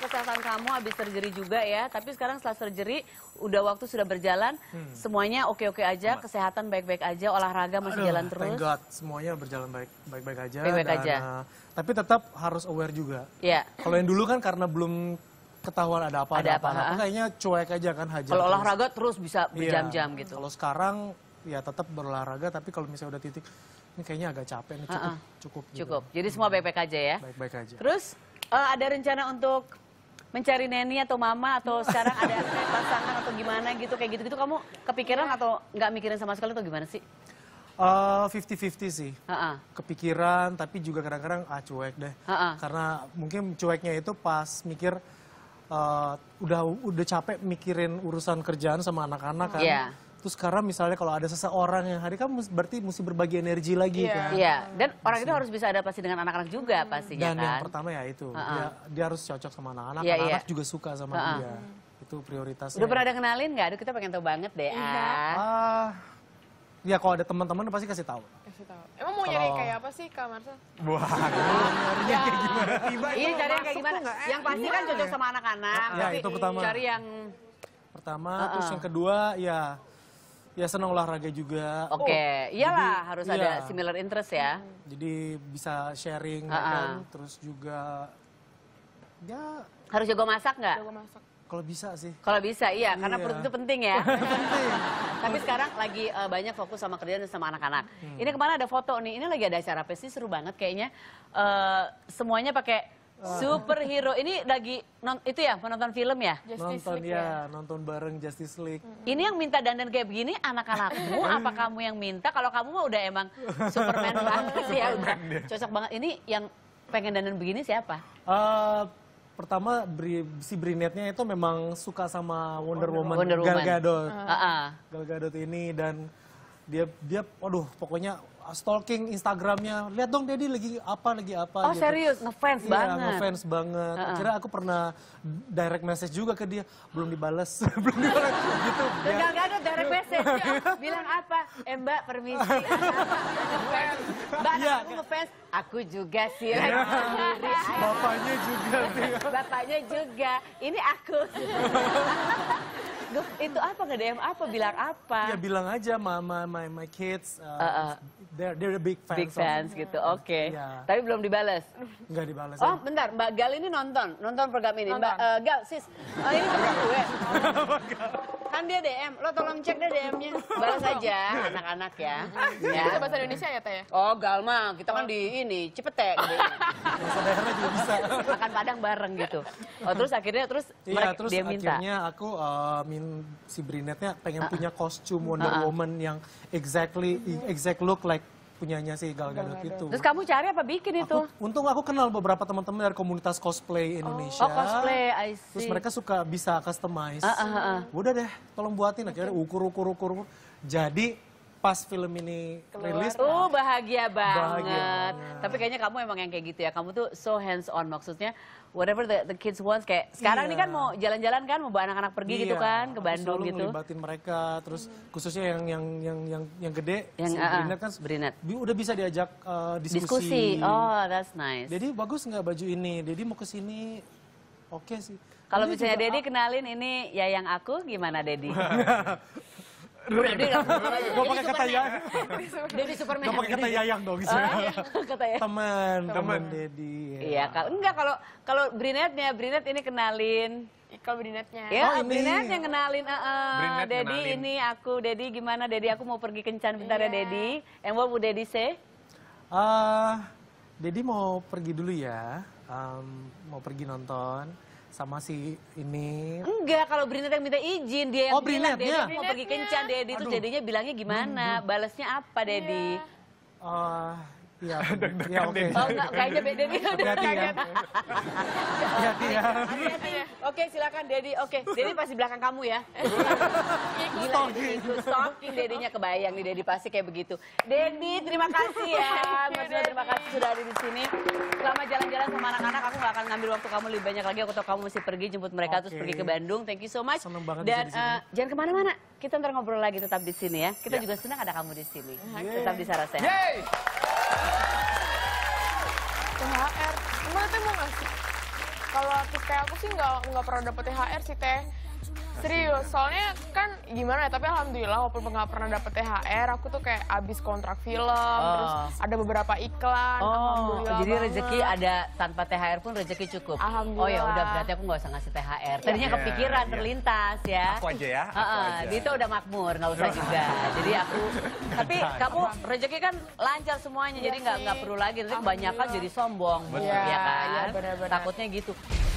kesehatan kamu habis surgery juga ya, tapi sekarang setelah surgery udah waktu sudah berjalan, hmm. semuanya oke-oke aja, kesehatan baik-baik aja, olahraga masih Aduh, jalan terus. Thank God, semuanya berjalan baik baik aja. Baik-baik aja. Uh, tapi tetap harus aware juga. Iya. Kalau yang dulu kan karena belum ketahuan ada apa ada, ada apa, apa, apa kayaknya cuek aja kan hajar. Kalau olahraga terus bisa iya. berjam-jam yeah. gitu. Kalau sekarang ya tetap berolahraga tapi kalau misalnya udah titik ini kayaknya agak capek nih cukup uh -uh. cukup. Cukup. Gitu. Jadi semua baik-baik aja ya. Baik-baik aja. Terus uh, ada rencana untuk mencari neni atau mama atau hmm. sekarang ada pasangan atau gimana gitu kayak gitu gitu kamu kepikiran atau nggak mikirin sama sekali atau gimana sih? Eh, fifty 50 fifty sih, uh -uh. kepikiran tapi juga kadang-kadang ah cuek deh, uh -uh. karena mungkin cueknya itu pas mikir uh, udah udah capek mikirin urusan kerjaan sama anak-anak kan. Yeah Terus sekarang misalnya kalau ada seseorang yang hari kan berarti mesti berbagi energi lagi yeah. kan. Iya. Yeah. Dan orang itu harus bisa adaptasi dengan anak-anak juga hmm. pastinya Dan kan. Dan yang pertama ya itu, uh -uh. Dia, dia harus cocok sama anak-anak, iya, anak-anak yeah. juga suka sama uh -uh. dia. Itu prioritasnya. Udah pernah ada kenalin gak? Aduh kita pengen tahu banget deh. Iya. Uh, ya kalau ada teman-teman pasti kasih tahu. tahu. Emang mau nyari kayak apa sih Kak Marsha? Wah, nyarinya kayak gimana? Iya, cari yang kayak gimana? Yang pasti kan cocok sama anak-anak. Ya, itu pertama. Cari yang pertama, terus yang kedua ya Ya senang olahraga juga. Oke, okay. Oh, iyalah jadi, harus iya. ada similar interest ya. Jadi bisa sharing uh -uh. kan, terus juga ya harus jago masak nggak? Jago masak. Kalau bisa sih. Kalau bisa, iya. Karena iya. perut itu penting ya. penting. Tapi sekarang lagi uh, banyak fokus sama kerjaan sama anak-anak. Hmm. Ini kemana ada foto nih. Ini lagi ada acara pesi seru banget kayaknya. Uh, semuanya pakai Superhero ini lagi non, itu ya menonton film ya? Justice nonton League, ya, ya, nonton bareng Justice League. Ini yang minta dandan kayak begini anak-anakmu apa kamu yang minta? Kalau kamu mah udah emang Superman banget ya, udah cocok banget. Ini yang pengen dandan begini siapa? Uh, pertama Bri, si Brinetnya itu memang suka sama Wonder, Woman, Wonder Woman. Gal Gadot. Uh. -huh. Gal Gadot ini dan dia dia waduh pokoknya stalking Instagramnya, lihat dong Dedi lagi apa lagi apa. Oh gitu. serius, ngefans iya, banget. ngefans banget. Uh -uh. Akhirnya aku pernah direct message juga ke dia, belum dibalas belum dibalas gitu. Ya. Enggak ada direct message, ya. bilang apa? Eh Mbak permisi, Mbak ya, aku iya, ngefans, aku juga sih. Ya. Bapaknya juga Bapaknya juga, ini aku. itu apa nge DM apa bilang apa? Ya bilang aja Mama my my, my kids uh, uh -uh. They're, they're big fans. Big fans gitu, oke. Okay. Iya. Yeah. Tapi belum dibalas. Enggak dibales. Oh, bentar. Mbak Gal ini nonton, nonton program ini. Mbak uh, Gal, sis, oh, ini temen gue. kan dia DM, lo tolong cek deh DM-nya. Balas aja anak-anak ya. ya. bahasa Indonesia ya, Teh? Oh, Gal mah, kita kan di ini, Cepet, Gitu. daerah juga bisa. Makan Padang bareng gitu. Oh, terus akhirnya terus iya, terus dia minta. aku uh, min si Brinetnya pengen uh -uh. punya kostum Wonder uh -uh. Woman yang exactly exact look like punyanya si Gal Gadot itu. Terus kamu cari apa bikin itu? Aku, untung aku kenal beberapa teman-teman dari komunitas cosplay oh, oh, Indonesia. Oh, cosplay, I see. Terus mereka suka bisa customize. Uh, uh, Udah deh, tolong buatin akhirnya ukur ukur ukur. ukur. Jadi pas film ini Keluar. rilis oh bahagia banget. bahagia banget tapi kayaknya kamu emang yang kayak gitu ya kamu tuh so hands on maksudnya whatever the, the kids wants kayak sekarang iya. ini kan mau jalan-jalan kan mau bawa anak-anak pergi gitu iya, gitu kan ke Bandung gitu ngelibatin mereka terus hmm. khususnya yang yang yang yang yang gede yang si uh, ah, ah, Brinet kan Brinet. udah bisa diajak uh, diskusi. diskusi oh that's nice jadi bagus nggak baju ini jadi mau ke sini oke okay sih kalau misalnya Dedi kenalin ini ya yang aku gimana Dedi Gue ya? pakai kata ya. Dedi Superman. Gak pakai kata yayang dong. kata ya. Teman, teman Dedi. Iya, kalau enggak kalau kalau Brinetnya, Brinet ini kenalin. Kalau Brinetnya. Ya, oh, Brinet yang kenalin. Uh, uh, Dedi ini aku, Dedi gimana? Dedi aku mau pergi kencan bentar yeah. ya iya. Dedi. And what would Dedi say? Uh, Dedi mau pergi dulu ya. Um, mau pergi nonton sama si ini. Enggak, kalau Brinet yang minta izin, dia yang oh, bilang Dedi ya? mau pergi kencan, Dedi itu jadinya bilangnya gimana, hmm, hmm. balasnya apa Dedi? Yeah. Iya. Uh, Iya. Iya oke. Oh enggak, kayaknya beda nih. hati ya. Hati-hati ya. Oke, silakan Dedi. Oke, Dedi pasti belakang kamu ya. Gila, ikut stalking Dedinya kebayang nih Dedi pasti kayak begitu. Dedi, terima kasih ya. Mas terima kasih sudah ada di sini. Selamat jalan-jalan sama anak-anak. Aku nggak akan ngambil waktu kamu lebih banyak lagi. Aku tahu kamu mesti pergi jemput mereka terus pergi ke Bandung. Thank you so much. Seneng banget Dan uh, jangan kemana-mana. Kita ntar ngobrol lagi tetap di sini ya. Kita ya. juga senang ada kamu di sini. Tetap di Sarasehat. Yeay! mau nggak sih? Kalau artis kayak aku sih nggak nggak pernah dapet THR sih teh. Serius, soalnya kan gimana ya, tapi alhamdulillah walaupun nggak pernah dapet THR, aku tuh kayak abis kontrak film, oh. terus ada beberapa iklan, oh, alhamdulillah Jadi banget. rezeki ada tanpa THR pun rezeki cukup? Alhamdulillah. Oh ya udah berarti aku nggak usah ngasih THR. Iya. Tadinya yeah, kepikiran, yeah. terlintas ya. Aku aja ya, aku uh -uh, aja. Dito udah makmur, nggak usah juga. jadi aku, tapi kamu rezeki kan lancar semuanya, ya jadi nggak perlu lagi. Nanti kebanyakan jadi sombong, Betul. ya, ya kan? Iya, ya, bener -bener. Takutnya gitu.